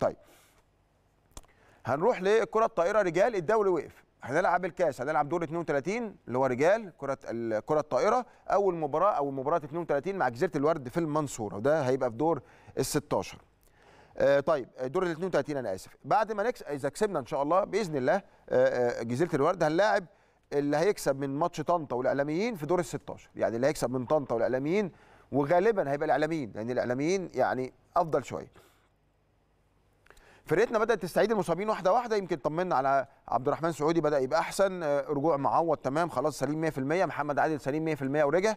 طيب هنروح لكرة الطائره رجال الدوري وقف هنلعب الكاس هنلعب دور 32 اللي هو رجال كره الكره الطائره اول مباراه او مباراه 32 مع جزيره الورد في المنصوره وده هيبقى في دور ال 16 آه، طيب دور ال 32 انا اسف بعد ما نكسب اذا كسبنا ان شاء الله باذن الله آه، آه، جزيره الورد هنلاعب اللي هيكسب من ماتش طنطا والاعلاميين في دور ال 16 يعني اللي هيكسب من طنطا والاعلاميين وغالبا هيبقى الاعلاميين لان يعني الاعلاميين يعني افضل شويه فرقتنا بدات تستعيد المصابين واحده واحده يمكن طمنا على عبد الرحمن سعودي بدا يبقى احسن آه، رجوع معوض تمام خلاص سليم 100% محمد عادل سليم 100% ورجع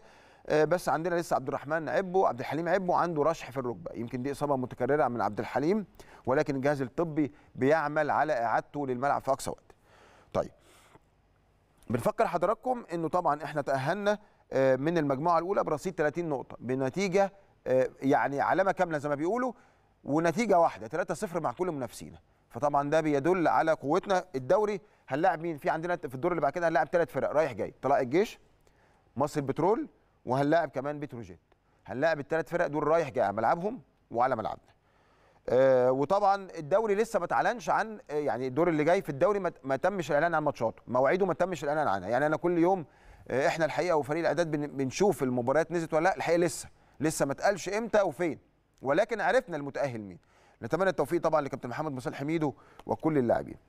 آه، بس عندنا لسه عبد الرحمن عبو عبد الحليم عبو عنده رشح في الركبه يمكن دي اصابه متكرره من عبد الحليم ولكن الجهاز الطبي بيعمل على اعادته للملعب في اقصى وقت طيب بنفكر حضراتكم انه طبعا احنا تاهلنا آه، من المجموعه الاولى برصيد 30 نقطه بنتيجه يعني علامه كامله زي ما بيقولوا ونتيجه واحده 3-0 مع كل منافسينا فطبعا ده بيدل على قوتنا الدوري هنلاعب مين في عندنا في الدور اللي بعد كده هنلاعب ثلاث فرق رايح جاي طلائع الجيش مصر البترول وهنلاعب كمان بتروجيت هنلاعب الثلاث فرق دول رايح جاي على ملعبهم وعلى ملعبنا آه وطبعا الدوري لسه ما اتعلنش عن آه، يعني الدور اللي جاي في الدوري ما تمش الاعلان عن ماتشاته مواعيده ما تمش الاعلان عنها يعني انا كل يوم آه، احنا الحقيقه وفريق الاعداد بنشوف المباريات نزلت ولا لا الحقيقه لسه لسه ما اتقالش امتى وفين ولكن عرفنا المتاهل مين نتمنى التوفيق طبعا لكابتن محمد مصالح حميدو وكل اللاعبين